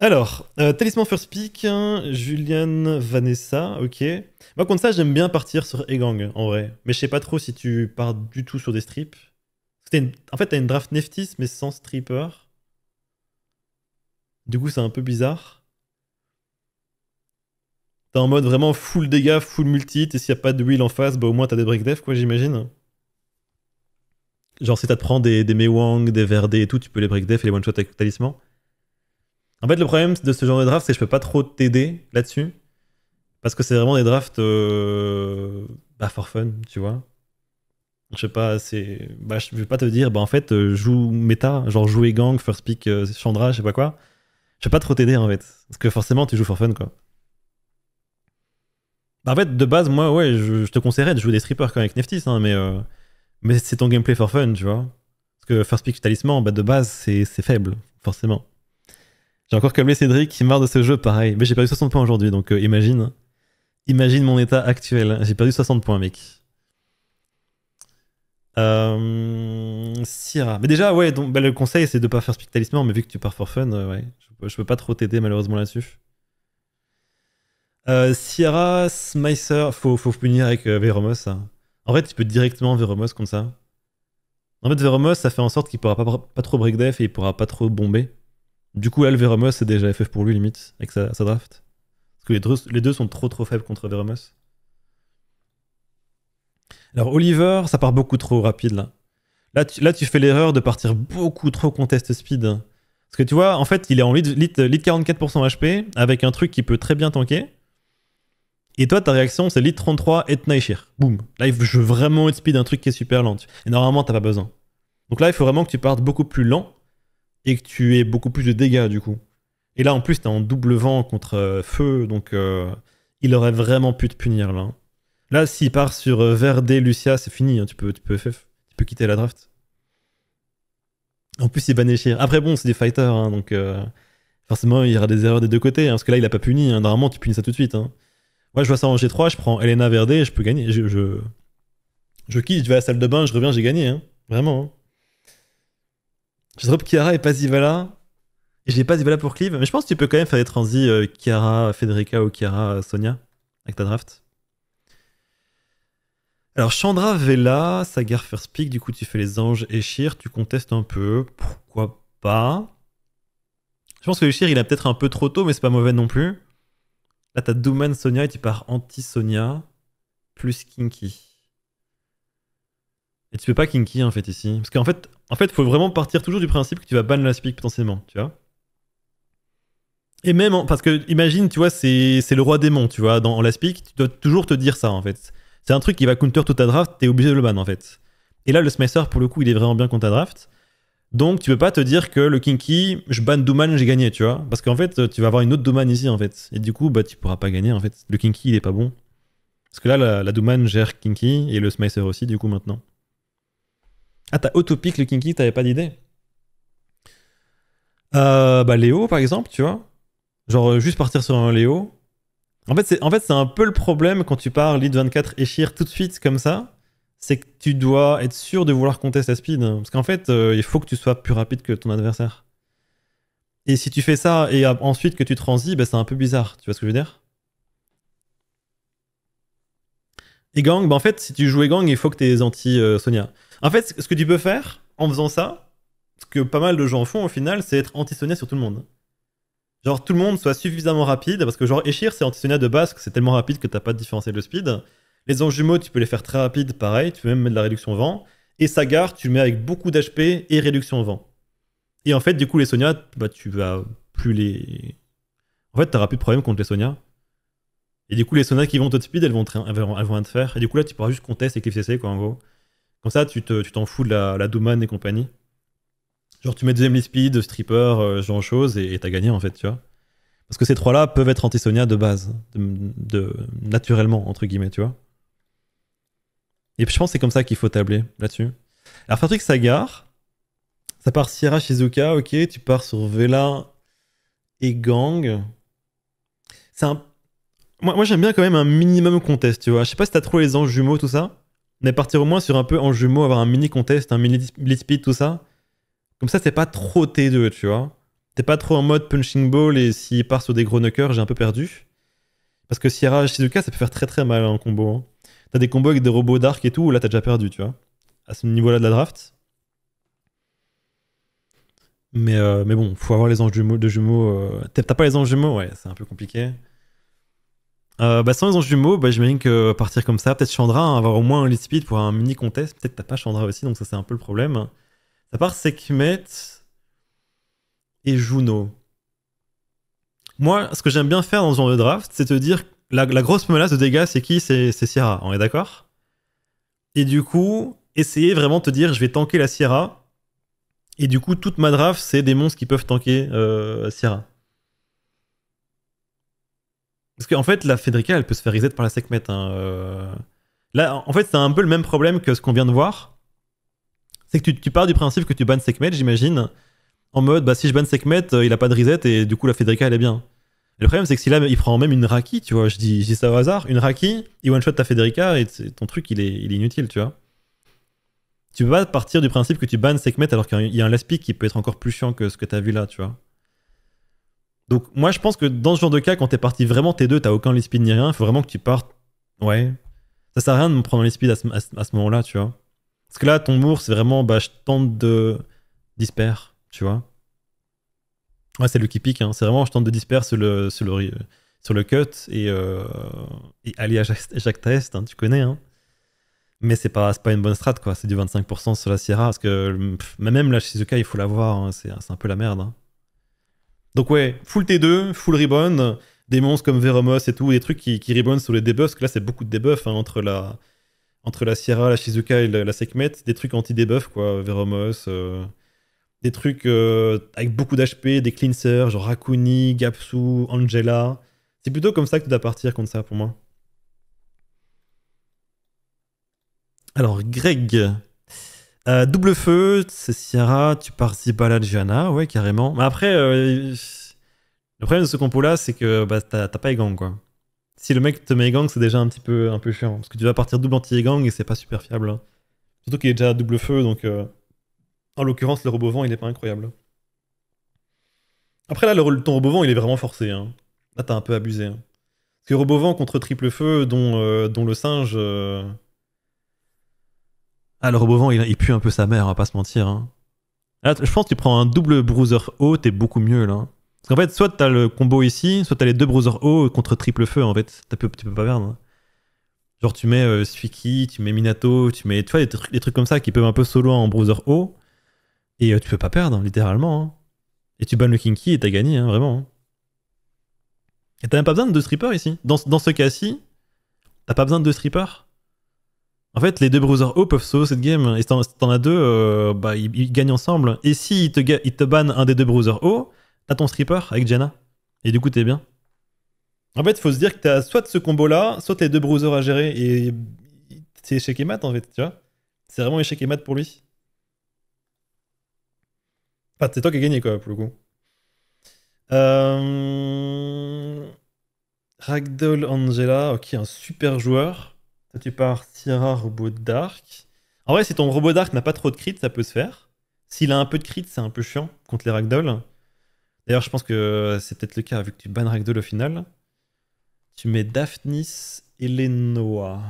Alors, euh, Talisman First Pick, hein, Julian, Vanessa, ok. Moi, contre ça, j'aime bien partir sur Egang, en vrai. Mais je sais pas trop si tu pars du tout sur des strips. En fait, t'as une draft Neftis, mais sans stripper. Du coup, c'est un peu bizarre. T'es en mode vraiment full dégâts, full multi, et s'il n'y a pas de wheel en face, bah au moins t'as des break def, quoi, j'imagine. Genre, si t'as te prendre des, des des Verdé et tout, tu peux les break def et les one-shot avec talisman. En fait, le problème de ce genre de draft, c'est que je peux pas trop t'aider là-dessus. Parce que c'est vraiment des drafts euh, bah, for fun, tu vois. Je sais pas, c'est. Bah, je vais pas te dire, bah en fait, euh, joue méta, genre jouer gang, first pick, euh, Chandra, je sais pas quoi. Je vais pas trop t'aider en fait. Parce que forcément, tu joues for fun, quoi. Bah, en fait, de base, moi, ouais, je, te conseillerais de jouer des strippers quand avec Neftis, hein, mais, mais c'est ton gameplay for fun, tu vois. Parce que first pick talisman, bah, de base, c'est faible, forcément. J'ai encore comblé Cédric qui marre de ce jeu, pareil. Mais j'ai perdu 60 points aujourd'hui, donc euh, imagine. Imagine mon état actuel. J'ai perdu 60 points, mec. Euh, Sierra, Mais déjà, ouais, donc, bah, le conseil, c'est de ne pas faire spectalism, mais vu que tu pars for fun, euh, ouais, je, peux pas trop t'aider malheureusement là-dessus. Sierra, Smicer, faut, punir avec euh, Veromos. Hein. En fait, tu peux directement Veromos comme ça. En fait, Veromos, ça fait en sorte qu'il pourra pas, trop break def et il pourra pas trop bomber. Du coup, là, le c'est déjà FF pour lui, limite, avec sa, draft. Parce que les deux, sont trop trop faibles contre Veromus. Alors, Oliver, ça part beaucoup trop rapide, là. Là, tu, là, tu fais l'erreur de partir beaucoup trop contest speed. Parce que tu vois, en fait, il est en lead, 44% HP, avec un truc qui peut très bien tanker. Et toi, ta réaction, c'est lead 33 et Tnaishir. Boum. Là, je veux vraiment être speed un truc qui est super lent. Et normalement, t'as pas besoin. Donc là, il faut vraiment que tu partes beaucoup plus lent et que tu aies beaucoup plus de dégâts du coup. Et là en plus t'es en double vent contre euh, feu, donc euh, il aurait vraiment pu te punir là. Hein. Là s'il part sur euh, Verde, Lucia, c'est fini, hein. tu, peux, tu peux tu peux quitter la draft. En plus il va Après bon c'est des fighters, hein, donc forcément il y aura des erreurs des deux côtés, parce que là il a pas puni, normalement tu punis ça tout de suite. Moi je vois ça en G3, je prends Elena Verde, je peux gagner, je... je... Je quitte, je vais à la salle de bain, je reviens, j'ai gagné. Vraiment. Je drop Kiara et Zivala. Et j'ai pas Zivala pour Clive, mais je pense que tu peux quand même faire des transis Kiara, euh, Federica ou Kiara, Sonia avec ta draft. Alors Chandra, Vela, Sagar First Pick, du coup tu fais les anges et tu contestes un peu, pourquoi pas Je pense que Shir il a peut-être un peu trop tôt, mais c'est pas mauvais non plus. Là t'as Douman, Sonia et tu pars anti-Sonia plus Kinky. Et tu peux pas kinky en fait ici. Parce qu'en fait, en fait, faut vraiment partir toujours du principe que tu vas ban la speak potentiellement, tu vois. Et même, parce que imagine, tu vois, c'est le roi démon, tu vois, dans la speak, tu dois toujours te dire ça en fait. C'est un truc qui va counter toute ta draft, t'es obligé de le ban en fait. Et là, le smasher, pour le coup, il est vraiment bien contre ta draft. Donc, tu peux pas te dire que le kinky, je ban Douman, j'ai gagné, tu vois. Parce qu'en fait, tu vas avoir une autre Douman ici, en fait. Et du coup, bah, tu pourras pas gagner, en fait. Le kinky, il est pas bon. Parce que là, la, la gère kinky et le smasher aussi, du coup, maintenant. Ah, t'as Autopic, le Kinky, t'avais pas d'idée euh, Bah, Léo, par exemple, tu vois. Genre, euh, juste partir sur un Léo. En fait, c'est en fait, un peu le problème quand tu pars lead 24 et tout de suite comme ça. C'est que tu dois être sûr de vouloir compter sa speed. Parce qu'en fait, euh, il faut que tu sois plus rapide que ton adversaire. Et si tu fais ça et ensuite que tu transis, bah, c'est un peu bizarre. Tu vois ce que je veux dire Et gang, bah, en fait, si tu joues gang, il faut que tu es anti-Sonia. Euh, en fait, ce que tu peux faire en faisant ça, ce que pas mal de gens font au final, c'est être anti-Sonia sur tout le monde. Genre, tout le monde soit suffisamment rapide, parce que genre, Eshir, c'est anti-Sonia de base, c'est tellement rapide que t'as pas de différence de speed. Les anges jumeaux, tu peux les faire très rapides, pareil, tu peux même mettre de la réduction vent. Et Sagar, tu le mets avec beaucoup d'HP et réduction vent. Et en fait, du coup, les Sonia, bah, tu vas plus les. En fait, t'auras plus de problème contre les Sonia. Et du coup, les sonates qui vont au speed, elles vont, elles vont, elles te faire. Et du coup, là, tu pourras juste contester avec cc, quoi, en gros. Comme ça, tu t'en fous de la, la et compagnie. Genre, tu mets deuxième lead speed, stripper, euh, genre chose, et t'as gagné, en fait, tu vois. Parce que ces trois-là peuvent être anti-Sonia de base, de, naturellement, entre guillemets, tu vois. Et puis, je pense que c'est comme ça qu'il faut tabler là-dessus. Alors, faire truc Sagar, ça part Sierra Shizuka, ok, tu pars sur Vela et Gang. C'est un moi, j'aime bien quand même un minimum contest, tu vois. Je sais pas si t'as trop les anges jumeaux, tout ça, mais partir au moins sur un peu en jumeaux, avoir un mini contest, un mini blitz speed, tout ça. Comme ça, c'est pas trop T2, tu vois. T'es pas trop en mode punching ball et s'il part sur des gros knockers, j'ai un peu perdu. Parce que si Sierra Shizuka, ça peut faire très très mal en combo. Hein. T'as des combos avec des robots d'arc et tout, là t'as déjà perdu, tu vois. À ce niveau-là de la draft. Mais, euh, mais bon, faut avoir les anges jumeaux, de jumeaux. Euh, t'as pas les anges jumeaux, ouais, c'est un peu compliqué. Euh, bah, sans les anges jumeaux, bah, j'imagine que partir comme ça, peut-être Chandra, hein, avoir au moins un lead speed pour un mini contest. Peut-être t'as pas Chandra aussi, donc ça c'est un peu le problème. À part Sekhmet et Juno. Moi, ce que j'aime bien faire dans ce genre de draft, c'est te dire la, grosse menace de dégâts, c'est qui C'est Sierra, on est d'accord Et du coup, essayer vraiment de te dire je vais tanker la Sierra. Et du coup, toute ma draft, c'est des monstres qui peuvent tanker euh, Sierra. Parce qu'en fait, la Federica, elle peut se faire reset par la Sekhmet. Hein, euh. Là, en fait, c'est un peu le même problème que ce qu'on vient de voir. C'est que tu, pars du principe que tu bannes Sekhmet, j'imagine, en mode bah, si je banne Sekhmet, euh, il a pas de reset et du coup la Federica elle est bien. le problème, c'est que si là il prend même une Raki, tu vois, je dis, ça au hasard, une Raki, il one-shot ta Federica et ton truc il est, inutile, tu vois. Tu peux pas partir du principe que tu bannes Sekhmet alors qu'il y a un last qui peut être encore plus chiant que ce que tu as vu là, tu vois. Donc moi je pense que dans ce genre de cas, quand t'es parti vraiment T2, t'as aucun lead speed ni rien, il faut vraiment que tu partes. Ouais. Ça sert à rien de me prendre les speed à ce, moment-là, tu vois. Parce que là, ton mour, c'est vraiment, bah, je tente de disperse, tu vois. Ouais, c'est le qui pique, hein. c'est vraiment, je tente de disperse sur le, cut et, euh, aller à Jacques hein, tu connais. Hein. Mais c'est pas, pas une bonne strat, quoi. C'est du 25% sur la Sierra, parce que là même la Shizuka, il faut l'avoir, hein. c'est un peu la merde. Hein. Donc ouais, full T2, full ribbon, des monstres comme Veromos et tout, des trucs qui, qui sur les debuffs, parce que là c'est beaucoup de debuffs hein, entre, la, entre la Sierra, la Shizuka et la, Secmet, des trucs anti debuffs quoi, Veromos, euh, des trucs euh, avec beaucoup d'HP, des cleansers, genre Rakuni, Gapsu, Angela. C'est plutôt comme ça que tu dois partir contre ça pour moi. Alors Greg, euh, double feu, c'est Sierra, tu pars à la Jana, ouais, carrément. Mais après, euh, le problème de ce compo-là, c'est que bah, t'as pas Egang, quoi. Si le mec te met gang, c'est déjà un petit peu, un peu chiant. Parce que tu vas partir double anti gang et c'est pas super fiable. Hein. Surtout qu'il est déjà double feu, donc euh, en l'occurrence, le robot vent, il est pas incroyable. Après, là, le, ton robot vent, il est vraiment forcé. Hein. Là, t'as un peu abusé. Hein. Parce que robot vent contre triple feu, dont, dont le singe. Alors ah, le il, il pue un peu sa mère, on va pas se mentir. Hein. Ah, je pense que tu prends un double Bruiser haut, t'es beaucoup mieux là. Parce qu'en fait, soit t'as le combo ici, soit t'as les deux Bruiser haut contre triple feu en fait. tu peux pas perdre. Hein. Genre, tu mets euh, tu mets Minato, tu mets tu vois, des, trucs, comme ça qui peuvent un peu solo en Bruiser haut. Et euh, tu peux pas perdre, hein, littéralement. Et tu bannes le Kinky et t'as gagné, vraiment. Et t'as même pas besoin de deux strippers ici. Dans, dans ce cas-ci, t'as pas besoin de deux strippers. En fait, les deux bruisers O peuvent sauver cette game. Et si t'en as deux, euh, bah, ils, gagnent ensemble. Et si ils te, bannent un des deux Bruiser O, t'as ton stripper avec Jenna. Et du coup, t'es bien. En fait, il faut se dire que t'as soit ce combo-là, soit les deux bruisers à gérer. Et c'est échec et mat, en fait, tu vois. C'est vraiment échec et mat pour lui. Enfin, c'est toi qui as gagné, quoi, pour le coup. Euh... Ragdoll Angela, ok, un super joueur tu pars Sierra, robot Dark. En vrai, si ton robot Dark n'a pas trop de crit, ça peut se faire. S'il a un peu de crit, c'est un peu chiant contre les Ragdolls. D'ailleurs, je pense que c'est peut-être le cas vu que tu bannes Ragdoll au final. Tu mets Daphnis et Lenoa.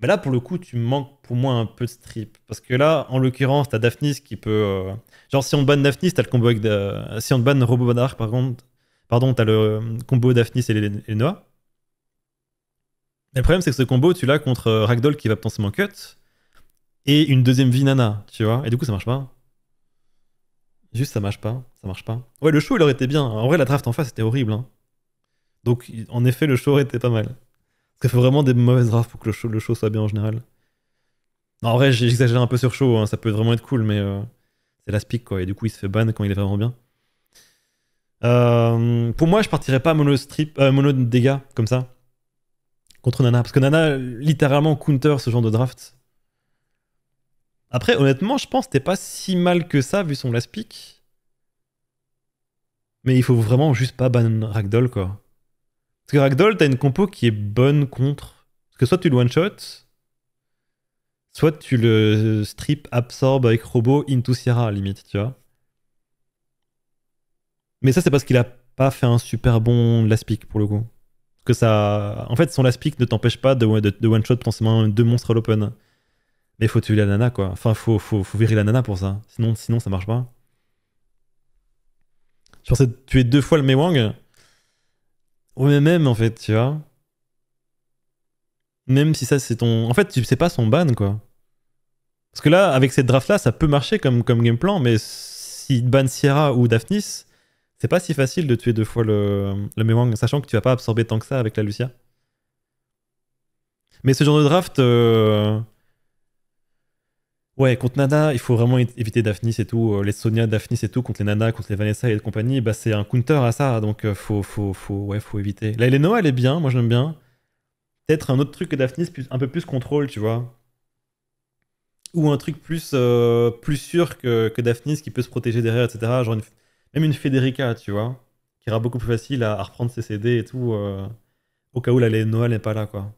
Mais bah là, pour le coup, tu manques pour moi un peu de strip. Parce que là, en l'occurrence, t'as Daphnis qui peut. Euh, genre, si on banne Daphnis, t'as le combo avec. Euh, si par contre. Pardon, t'as le combo Daphnis et Lenoa le problème, c'est que ce combo, tu l'as contre euh, Ragdoll qui va potentiellement cut et une deuxième vie nana, tu vois. Et du coup, ça marche pas. Juste, ça marche pas. Ça marche pas. Ouais, le show, il aurait été bien. En vrai, la draft en face c'était horrible. Hein. Donc, en effet, le show aurait été pas mal. Parce qu'il faut vraiment des mauvaises drafts pour que le show, le show soit bien en général. en vrai, j'exagère un peu sur show. Hein. Ça peut vraiment être cool, mais euh, c'est la speak, quoi. Et du coup, il se fait ban quand il est vraiment bien. Euh, pour moi, je partirais pas mono, strip, mono dégâts comme ça contre Nana. Parce que Nana, littéralement, counter ce genre de draft. Après, honnêtement, je pense que t'es pas si mal que ça, vu son last pick. Mais il faut vraiment juste pas ban Ragdoll, quoi. Parce que Ragdoll, t'as une compo qui est bonne contre. Parce que soit tu le one-shot, soit tu le strip absorbe avec Robo into Sierra, à limite, tu vois. Mais ça, c'est parce qu'il a pas fait un super bon last pick, pour le coup que ça. En fait, son last pick ne t'empêche pas de, de, one-shot potentiellement deux monstres à l'open. Mais faut tuer la nana, quoi. Enfin, faut, faut, faut virer la nana pour ça. Sinon, sinon ça marche pas. Je pensais tuer deux fois le Mewang. Ou mais même, en fait, tu vois. Même si ça, c'est ton. En fait, tu sais pas son ban, quoi. Parce que là, avec cette draft-là, ça peut marcher comme, comme game plan, mais si ban Sierra ou Daphnis, c'est pas si facile de tuer deux fois le, le Mewang, sachant que tu vas pas absorber tant que ça avec la Lucia. Mais ce genre de draft. Euh, ouais, contre Nana, il faut vraiment éviter Daphnis et tout. Euh, les Sonia, Daphnis et tout, contre les Nana, contre les Vanessa et compagnie, bah c'est un counter à ça, donc euh, faut, faut, faut, ouais, faut éviter. La Eleno, elle est bien, moi j'aime bien. Peut-être un autre truc que Daphnis, un peu plus contrôle, tu vois. Ou un truc plus, plus sûr que, que Daphnis qui peut se protéger derrière, etc. Genre une même une Federica, tu vois, qui ira beaucoup plus facile à, reprendre ses CD et tout, euh, au cas où la Noël n'est pas là, quoi.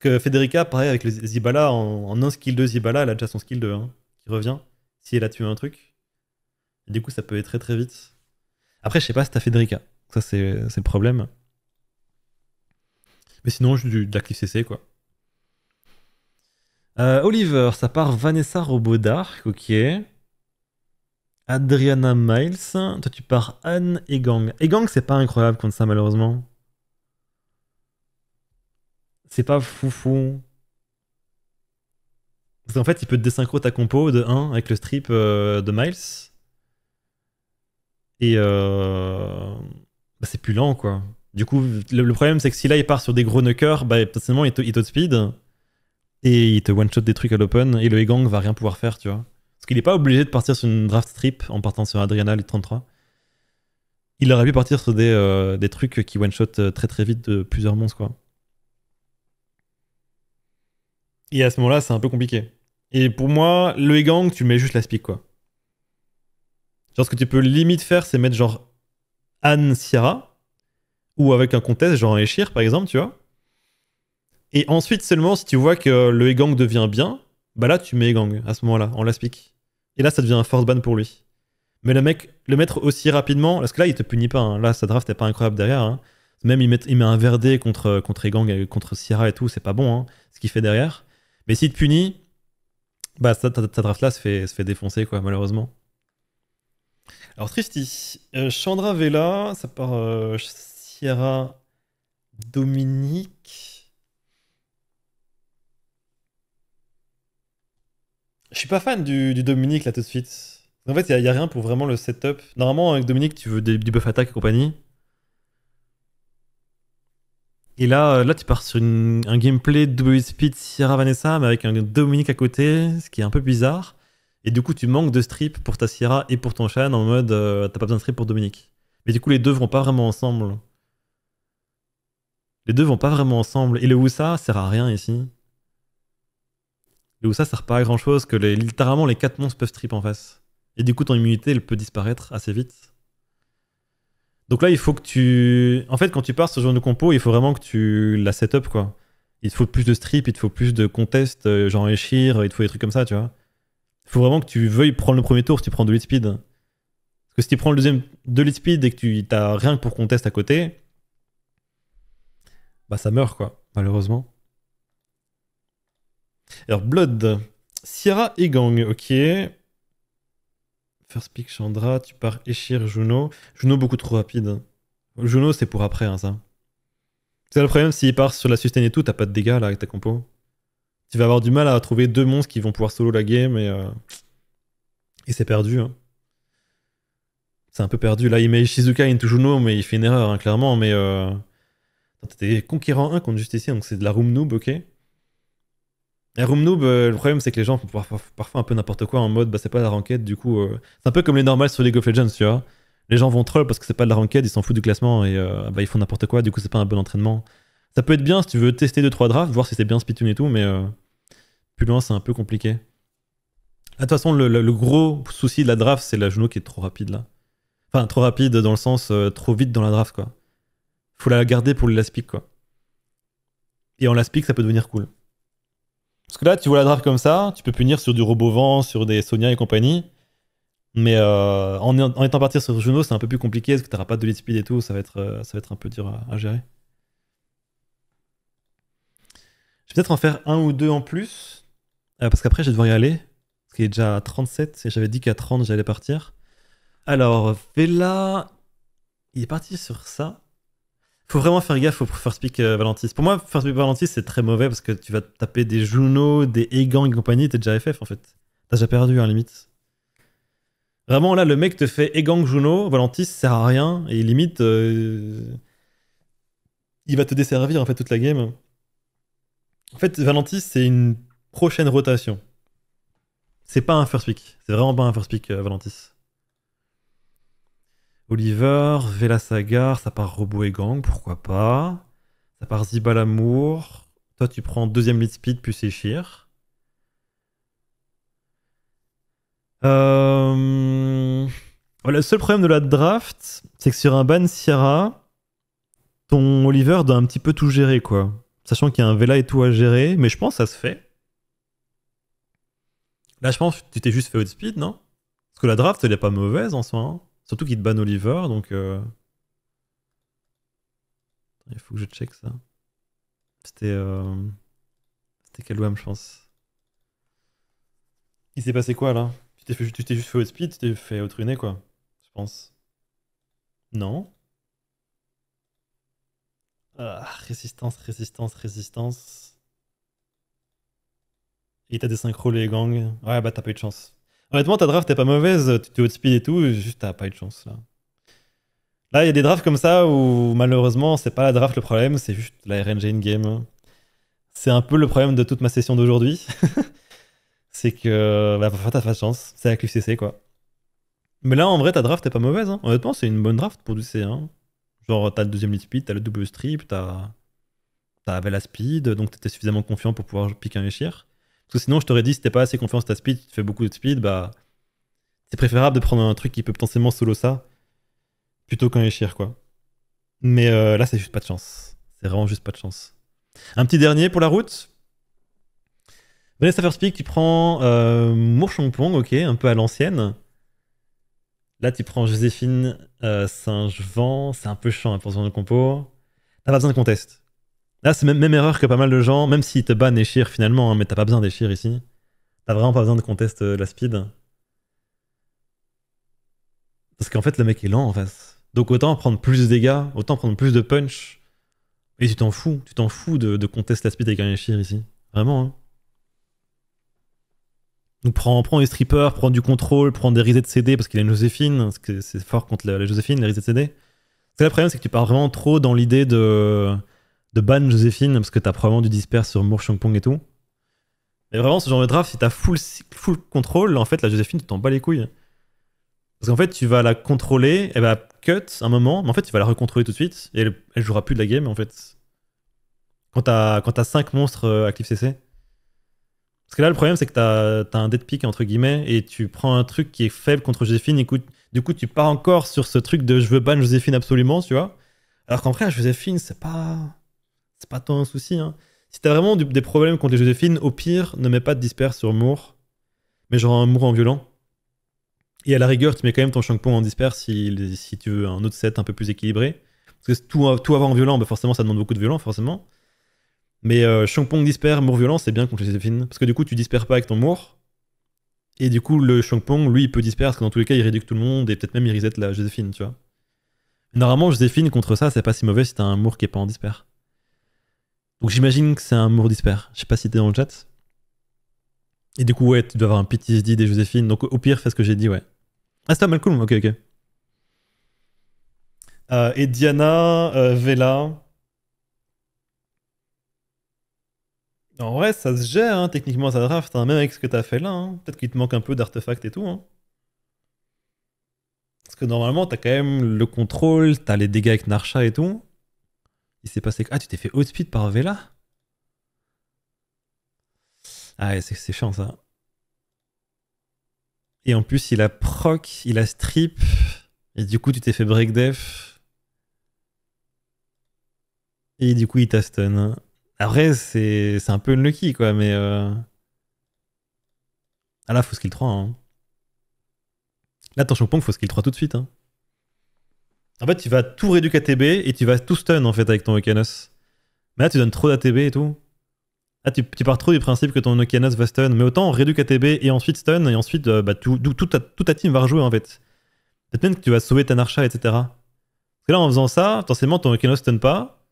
Parce que Federica, pareil, avec les Zibala, en, en, un skill 2 Zibala, elle a déjà son skill 2 hein, qui revient, si elle a tué un truc. du coup, ça peut être très très vite. Après, je sais pas si t'as Federica. Ça, c'est le problème. Mais sinon, je de la cliff CC, quoi. Euh, Oliver, ça part Vanessa Robodark, ok. Adriana Miles. Toi, tu pars Anne et Gang. Et Gang, c'est pas incroyable contre ça, malheureusement. C'est pas foufou. Parce qu'en fait, il peut te désynchro ta compo de 1 avec le strip euh, de Miles. Et euh, bah, c'est plus lent, quoi. Du coup, le, problème, c'est que si là, il part sur des gros knuckers, bah, potentiellement, il speed. Et il te one-shot des trucs à l'open. Et le Gang va rien pouvoir faire, tu vois. Parce qu'il n'est pas obligé de partir sur une draft strip en partant sur Adriana les 33. Il aurait pu partir sur des, euh, trucs qui one-shot euh, très très vite de plusieurs monstres, quoi. Et à ce moment-là, c'est un peu compliqué. Et pour moi, le gang tu mets juste la speak, quoi. Genre, ce que tu peux limite faire, c'est mettre genre Anne Sierra, ou avec un Comtesse, genre Eshir, par exemple, tu vois. Et ensuite, seulement, si tu vois que le gang devient bien, bah là tu mets gang à ce moment-là, en last Et là ça devient un force ban pour lui. Mais le mec, le mettre aussi rapidement, parce que là il te punit pas, hein. là sa draft n'est pas incroyable derrière. Hein. Même il met, un verdé contre, contre Gang contre Sierra et tout, c'est pas bon hein, ce qu'il fait derrière. Mais s'il te punit, bah ta, draft là se fait, se fait défoncer quoi, malheureusement. Alors Tristy, euh, Chandra Vela, ça part euh, Sierra Dominique. Je suis pas fan du, Dominique là tout de suite. En fait, il n'y a, rien pour vraiment le setup. Normalement, avec Dominique, tu veux du buff attaque et compagnie. Et là, euh, là tu pars sur un gameplay W Speed Sierra Vanessa, mais avec un Dominique à côté, ce qui est un peu bizarre. Et du coup, tu manques de strip pour ta Sierra et pour ton Shan en mode euh, t'as pas besoin de strip pour Dominique. Mais du coup, les deux vont pas vraiment ensemble. Les deux vont pas vraiment ensemble. Et le Wusa sert à rien ici. Et où ça sert pas à grand chose, que les, littéralement les 4 monstres peuvent strip en face. Et du coup, ton immunité, elle peut disparaître assez vite. Donc là, il faut que tu. En fait, quand tu pars ce genre de compo, il faut vraiment que tu la set up, quoi. Il te faut plus de strip, il te faut plus de contest, euh, genre échir, il te faut des trucs comme ça, tu vois. Il faut vraiment que tu veuilles prendre le premier tour si tu prends de lead speed. Parce que si tu prends le deuxième de lead speed et que tu t'as rien que pour contest à côté, bah ça meurt, quoi, malheureusement. Alors, Blood. Sierra et Gang, ok. First pick Chandra, tu pars Eshir, Juno. Juno beaucoup trop rapide. Juno, c'est pour après, hein, ça. C'est le problème, s'il part sur la sustain et tout, t'as pas de dégâts là avec ta compo. Tu vas avoir du mal à trouver deux monstres qui vont pouvoir solo la game et. Et c'est perdu. Hein. C'est un peu perdu. Là, il met Shizuka into Juno, mais il fait une erreur, hein, clairement. Mais. Euh, T'es conquérant 1 contre ici donc c'est de la room noob, ok. Et Room Noob, euh, le problème c'est que les gens font parfois, un peu n'importe quoi en mode bah c'est pas la ranked, du coup euh, c'est un peu comme les normales sur League of Legends, tu vois. Les gens vont troll parce que c'est pas de la ranked, ils s'en foutent du classement et euh, bah ils font n'importe quoi, du coup c'est pas un bon entraînement. Ça peut être bien si tu veux tester 2-3 drafts, voir si c'est bien spitune et tout, mais plus loin c'est un peu compliqué. Ah, de toute façon, le, gros souci de la draft c'est la genou qui est trop rapide là. Enfin, trop rapide dans le sens trop vite dans la draft quoi. Faut la garder pour le last pick quoi. Et en last pick ça peut devenir cool. Parce que là, tu vois la draft comme ça, tu peux punir sur du robot vent, sur des Sonia et compagnie. Mais euh, en, étant parti sur Juno, c'est un peu plus compliqué parce que t'auras pas de lead speed et tout, ça va être, euh, ça va être un peu dur à, gérer. Je vais peut-être en faire un ou deux en plus, euh, parce qu'après je vais devoir y aller, parce qu'il est déjà à 37, et j'avais dit qu'à 30 j'allais partir. Alors, Vela, il est parti sur ça faut vraiment faire gaffe au First Pick euh, Valentis. Pour moi, First Pick Valentis, c'est très mauvais parce que tu vas taper des Juno, des Egan et compagnie, t'es déjà FF en fait. T'as déjà perdu, un hein, limite. Vraiment, là, le mec te fait Egang Juno, Valentis sert à rien, et limite, euh, il va te desservir en fait toute la game. En fait, Valentis, c'est une prochaine rotation. C'est pas un first pick. C'est vraiment pas un first pick, euh, Valentis. Oliver, Vela Sagar, ça part Robo et Gang, pourquoi pas. Ça part Ziba l'amour. Toi, tu prends deuxième lead speed, puis Séchir. Euh... le seul problème de la draft, c'est que sur un ban Sierra, ton Oliver doit un petit peu tout gérer, quoi. Sachant qu'il y a un Vela et tout à gérer, mais je pense que ça se fait. Là, je pense que tu t'es juste fait speed, non Parce que la draft, elle est pas mauvaise en soi. Hein. Surtout qu'il te ban Oliver, donc. Euh... Il faut que je check ça. C'était. Euh... C'était Kalouam, je pense. Il s'est passé quoi là Tu t'es juste fait au speed, tu t'es fait autruner quoi, je pense. Non ah, Résistance, résistance, résistance. Et t'as des synchros les gangs. Ouais, bah t'as pas eu de chance. Honnêtement, ta draft est pas mauvaise, tu es au speed et tout, juste t'as pas eu de chance là. Là, il y a des drafts comme ça où malheureusement, c'est pas la draft le problème, c'est juste la RNG in-game. C'est un peu le problème de toute ma session d'aujourd'hui. c'est que, bah, t'as pas de chance, c'est la QCC quoi. Mais là, en vrai, ta draft est pas mauvaise. Hein. Honnêtement, c'est une bonne draft pour du C1. Hein. Genre, t'as le deuxième lead speed, t'as le double strip, t'as. T'avais la speed, donc t'étais suffisamment confiant pour pouvoir piquer un échir. Parce que sinon, je t'aurais dit, si t'es pas assez confiant sur ta speed, tu fais beaucoup de speed, bah, c'est préférable de prendre un truc qui peut potentiellement solo ça, plutôt qu'un échir, quoi. Mais euh, là, c'est juste pas de chance. C'est vraiment juste pas de chance. Un petit dernier pour la route. Vanessa First tu prends euh, Pong, ok, un peu à l'ancienne. Là, tu prends Joséphine euh, saint Singe-Vent, c'est un peu chiant hein, pour ce genre de compo. T'as pas besoin de contest. Là, ah, c'est même, même erreur que pas mal de gens, même s'ils te bannent Eshir finalement, hein, mais t'as pas besoin d'Eshir ici. T'as vraiment pas besoin de contester euh, la speed. Parce qu'en fait, le mec est lent en face. Donc autant prendre plus de dégâts, autant prendre plus de punch. Et tu t'en fous, tu t'en fous de, de la speed avec un Eshir ici. Vraiment, hein. Donc prends, prend les strippers, prends du contrôle, prends des resets de CD parce qu'il a une Joséphine, parce que c'est fort contre la, Joséphine, les resets de CD. C'est le problème, c'est que tu pars vraiment trop dans l'idée de de ban Joséphine parce que t'as probablement du disperse sur Moore, Pong et tout. Mais vraiment, ce genre de draft, si t'as full, full contrôle, en fait, la Joséphine, tu t'en bats les couilles. Parce qu'en fait, tu vas la contrôler, elle va cut un moment, mais en fait, tu vas la recontrôler tout de suite et elle, jouera plus de la game, en fait. Quand t'as, quand 5 monstres euh, à cliff CC. Parce que là, le problème, c'est que t'as, as un dead entre guillemets, et tu prends un truc qui est faible contre Joséphine, écoute du coup, tu pars encore sur ce truc de je veux ban Joséphine absolument, tu vois. Alors qu'en vrai, Joséphine, c'est pas c'est pas tant un souci. Hein. Si t'as vraiment des problèmes contre les Joséphines, au pire, ne mets pas de disperse sur Moore, mais genre un Moore en violent. Et à la rigueur, tu mets quand même ton Shangpong en disperse si, tu veux un autre set un peu plus équilibré. Parce que tout, tout avoir en violent, bah forcément, ça demande beaucoup de violent, forcément. Mais Shangpong euh, Shankpong Moore violent, c'est bien contre les Joséphines. Parce que du coup, tu dispers pas avec ton Moore. Et du coup, le Shangpong, lui, il peut disperser, parce que dans tous les cas, il réduit tout le monde et peut-être même il reset la Joséphine, tu vois. Normalement, Joséphine, contre ça, c'est pas si mauvais si t'as un Moore qui est pas en disperse. Donc j'imagine que c'est un mot dispers. Je sais pas si t'es dans le chat. Et du coup, ouais, tu dois avoir un PTSD des Joséphine. Donc au pire, fais ce que j'ai dit, ouais. Ah, c'est mal cool, Ok, ok. Euh, et Diana, euh, Vela. En vrai, ça se gère, hein. techniquement, ça draft, hein. même avec ce que t'as fait là. Hein. Peut-être qu'il te manque un peu d'artefacts et tout. Parce que normalement, t'as quand même le contrôle, t'as les dégâts avec Narsha et tout. Il s'est passé. Ah, tu t'es fait speed par Vela Ah, c'est chiant ça. Et en plus, il a proc, il a strip. Et du coup, tu t'es fait break def. Et du coup, il t'a stun. Après, c'est un peu unlucky, quoi, mais. Euh... Ah là, faut skill 3. Hein. Là, ton qu'il faut skill 3 tout de suite. Hein. En fait, tu vas tout réduire TB et tu vas tout stun en fait avec ton Okanos. Mais là, tu donnes trop d'ATB et tout. Là, tu, pars trop du principe que ton Okanos va stun. Mais autant réduire ATB et ensuite stun et ensuite euh, bah, tout, ta, toute ta team va rejouer en fait. Peut-être même que tu vas sauver ta Narcha, etc. Parce que là, en faisant ça, forcément, ton Okanos stun pas.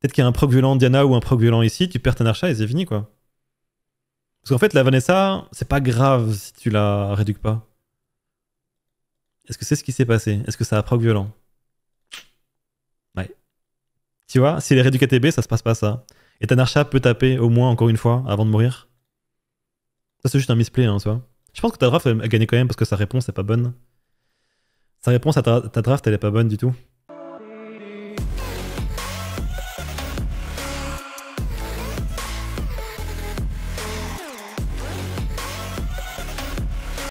Peut-être qu'il y a un proc violent Diana ou un proc violent ici, tu perds ta Narcha et c'est fini quoi. Parce qu'en fait, la Vanessa, c'est pas grave si tu la réduques pas. Est-ce que c'est ce qui s'est passé Est-ce que ça a proc violent Ouais. Tu vois, si est réduit KTB, ça se passe pas ça. Et Tanarcha peut taper au moins encore une fois avant de mourir. Ça, c'est juste un misplay, hein, tu vois. Je pense que ta draft a gagné quand même parce que sa réponse est pas bonne. Sa réponse à ta draft, elle est pas bonne du tout.